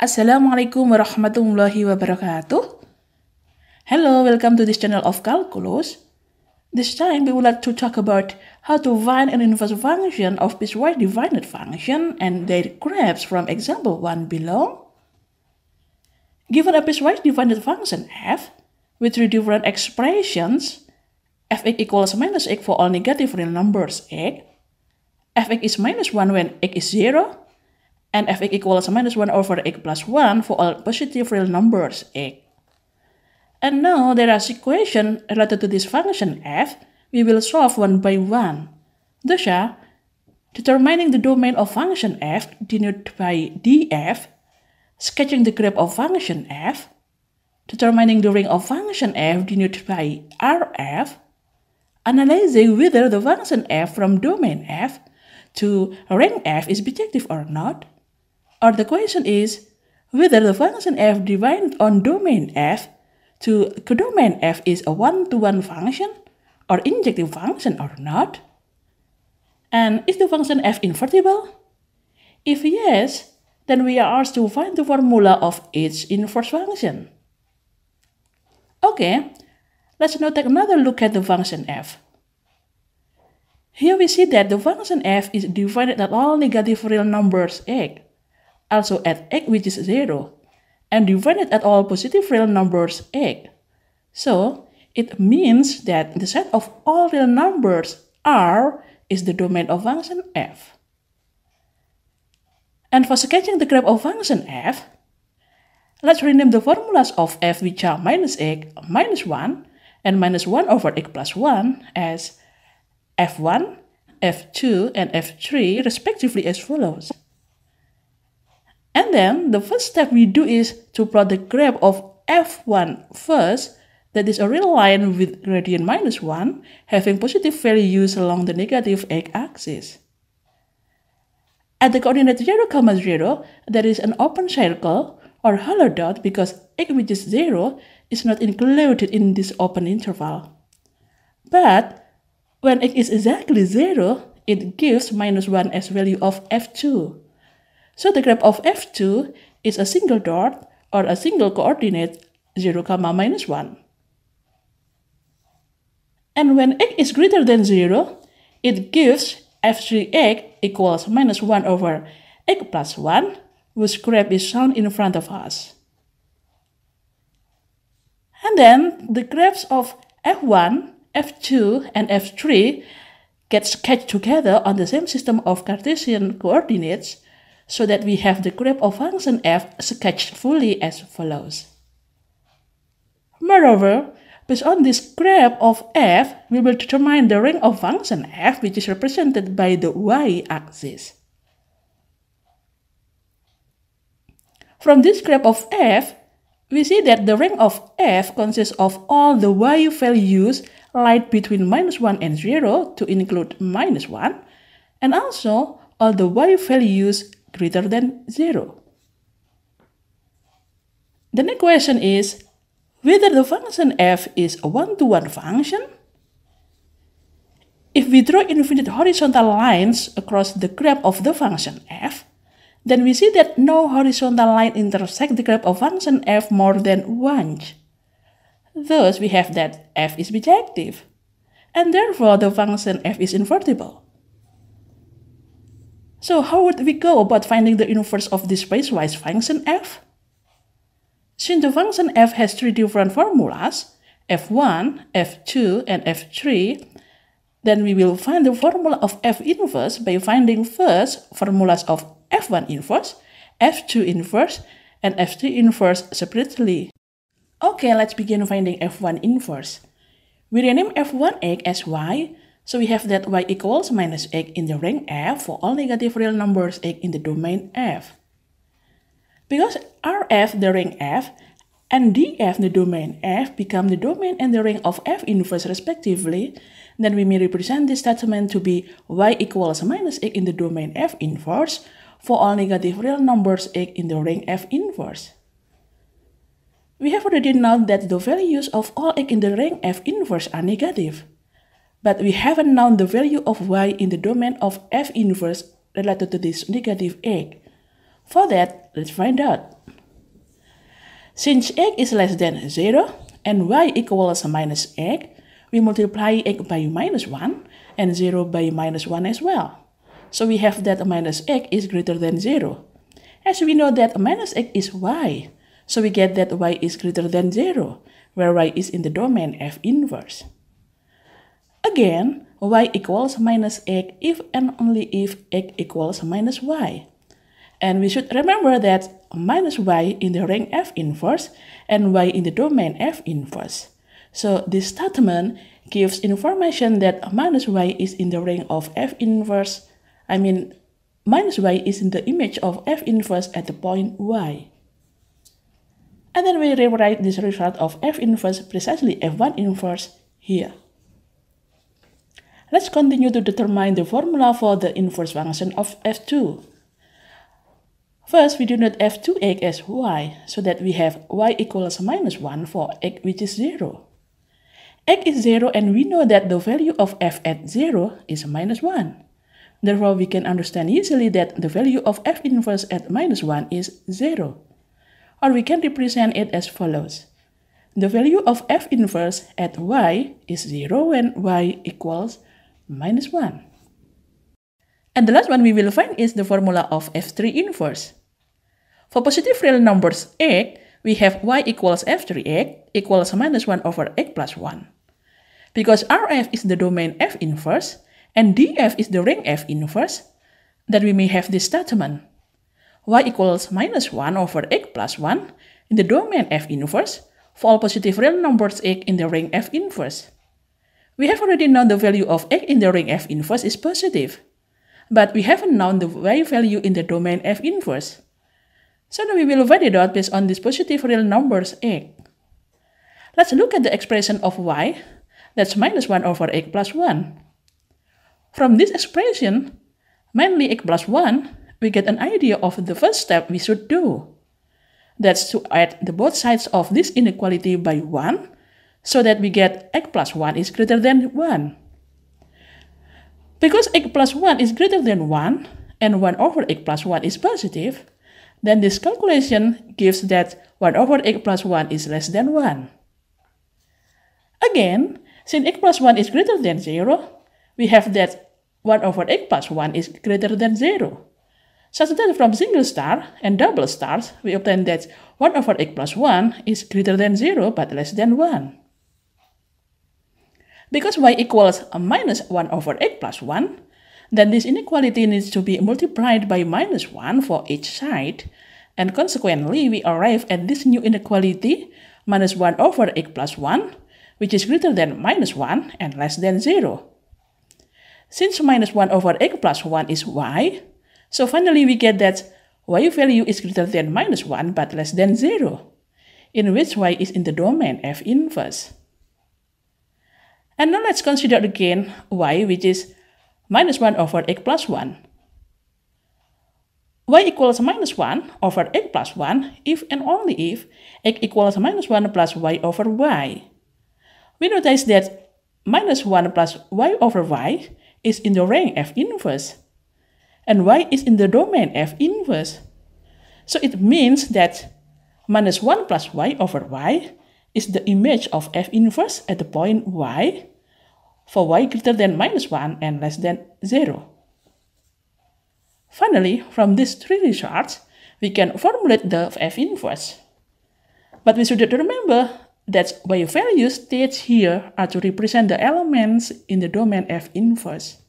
Assalamualaikum warahmatullahi wabarakatuh. Hello, welcome to this channel of Calculus. This time we would like to talk about how to find an inverse function of piecewise divided function and their graphs from example 1 below. Given a piecewise divided function f with three different expressions, fx equals minus x for all negative real numbers x, fx is minus 1 when x is 0, and f(x) equals minus 1 over x plus 1 for all positive real numbers x. And now there are equations related to this function f we will solve one by one. Dasha, uh, determining the domain of function f denoted by df, sketching the graph of function f, determining the ring of function f denoted by rf, analyzing whether the function f from domain f to ring f is bijective or not, or the question is whether the function f defined on domain f to codomain f is a one-to-one -one function or injective function or not? And is the function f invertible? If yes, then we are asked to find the formula of each inverse function. Okay, let's now take another look at the function f. Here we see that the function f is defined at all negative real numbers x also at x which is 0, and it at all positive real numbers x. So, it means that the set of all real numbers R is the domain of function f. And for sketching the graph of function f, let's rename the formulas of f which are minus x, minus 1, and minus 1 over x plus 1 as f1, f2, and f3 respectively as follows. And then the first step we do is to plot the graph of f1 first, that is a real line with gradient minus 1, having positive values along the negative x-axis. At the coordinate 0, comma 0, there is an open circle or hollow dot because x which is 0 is not included in this open interval. But when x is exactly 0, it gives minus 1 as value of f2. So the graph of f2 is a single dot or a single coordinate 0, comma minus 1. And when x is greater than 0, it gives f3x equals minus 1 over x plus 1, whose graph is shown in front of us. And then the graphs of f1, f2, and f3 get sketched together on the same system of Cartesian coordinates so that we have the grip of function f sketched fully as follows. Moreover, based on this graph of f, we will determine the ring of function f which is represented by the y-axis. From this graph of f, we see that the ring of f consists of all the y values light between minus 1 and 0 to include minus 1, and also all the y values greater than 0. The next question is whether the function f is a one-to-one -one function. If we draw infinite horizontal lines across the graph of the function f, then we see that no horizontal line intersects the graph of function f more than once. Thus, we have that f is bijective, and therefore the function f is invertible. So how would we go about finding the inverse of this piecewise function f? Since the function f has three different formulas, f1, f2, and f3, then we will find the formula of f inverse by finding first formulas of f1 inverse, f2 inverse, and f3 inverse separately. Okay, let's begin finding f1 inverse. We rename f1 egg as y, so we have that y equals minus x in the ring f for all negative real numbers x in the domain f. Because Rf the ring f and df the domain f become the domain and the ring of f inverse respectively, then we may represent this statement to be y equals minus x in the domain f inverse for all negative real numbers x in the ring f inverse. We have already known that the values of all x in the ring f inverse are negative but we haven't known the value of y in the domain of f inverse related to this negative x. For that, let's find out. Since x is less than 0 and y equals minus x, we multiply x by minus 1 and 0 by minus 1 as well. So we have that minus x is greater than 0. As we know that minus x is y, so we get that y is greater than 0, where y is in the domain f inverse. Again, y equals minus x if and only if x equals minus y. And we should remember that minus y in the range f inverse and y in the domain f inverse. So this statement gives information that minus y is in the range of f inverse, I mean minus y is in the image of f inverse at the point y. And then we rewrite this result of f inverse precisely f1 inverse here. Let's continue to determine the formula for the inverse function of f2. First, we denote f2x as y, so that we have y equals minus 1 for x which is 0. x is 0 and we know that the value of f at 0 is minus 1. Therefore, we can understand easily that the value of f inverse at minus 1 is 0. Or we can represent it as follows. The value of f inverse at y is 0 when y equals minus 1. And the last one we will find is the formula of f3 inverse. For positive real numbers x, we have y equals f3x equals minus 1 over x plus 1. Because Rf is the domain f inverse, and df is the ring f inverse, that we may have this statement. y equals minus 1 over x plus 1 in the domain f inverse for all positive real numbers x in the ring f inverse. We have already known the value of x in the ring F inverse is positive, but we haven't known the y value in the domain F inverse. So now we will validate out based on these positive real numbers x. Let's look at the expression of y, that's minus 1 over x plus 1. From this expression, mainly x plus 1, we get an idea of the first step we should do. That's to add the both sides of this inequality by 1 so that we get x plus 1 is greater than 1. Because x plus 1 is greater than 1, and 1 over x plus 1 is positive, then this calculation gives that 1 over x plus 1 is less than 1. Again, since x plus 1 is greater than 0, we have that 1 over x plus 1 is greater than 0. Such that from single star and double stars, we obtain that 1 over x plus 1 is greater than 0 but less than 1. Because y equals minus 1 over 8 plus 1, then this inequality needs to be multiplied by minus 1 for each side, and consequently we arrive at this new inequality minus 1 over 8 plus 1, which is greater than minus 1 and less than 0. Since minus 1 over 8 plus 1 is y, so finally we get that y value is greater than minus 1 but less than 0, in which y is in the domain f inverse. And now let's consider again y, which is minus 1 over x plus 1. y equals minus 1 over x plus 1 if and only if x equals minus 1 plus y over y. We notice that minus 1 plus y over y is in the range f inverse, and y is in the domain f inverse. So it means that minus 1 plus y over y is the image of f inverse at the point y for y greater than minus 1 and less than 0. Finally, from these three results, we can formulate the f inverse. But we should remember that y values stated here are to represent the elements in the domain f inverse.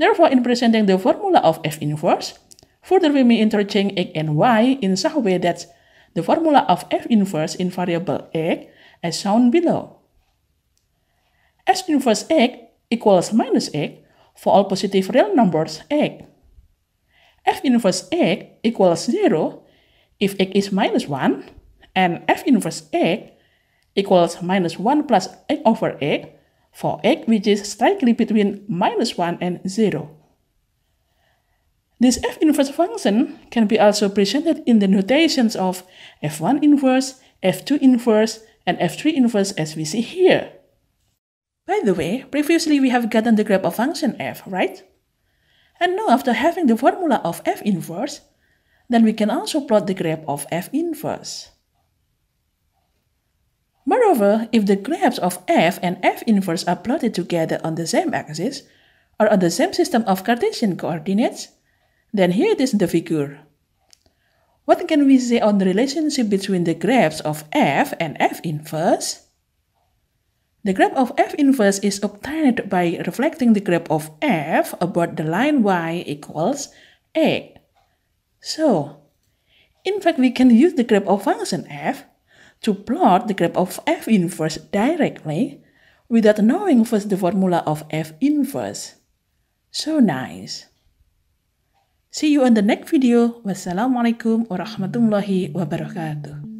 Therefore, in presenting the formula of f inverse, further we may interchange x and y in such a way that the formula of f inverse in variable x as shown below. S inverse x equals minus x for all positive real numbers x. F inverse x equals 0 if x is minus 1 and F inverse x equals minus 1 plus x over x for x which is slightly between minus 1 and 0. This f inverse function can be also presented in the notations of f1 inverse, f2 inverse, and f3 inverse as we see here. By the way, previously we have gotten the graph of function f, right? And now after having the formula of f inverse, then we can also plot the graph of f inverse. Moreover, if the graphs of f and f inverse are plotted together on the same axis, or on the same system of Cartesian coordinates, then here it is in the figure. What can we say on the relationship between the graphs of f and f inverse? The graph of f inverse is obtained by reflecting the graph of f about the line y equals a. So, in fact, we can use the graph of function f to plot the graph of f inverse directly without knowing first the formula of f inverse. So nice. See you on the next video. Wassalamualaikum warahmatullahi wabarakatuh.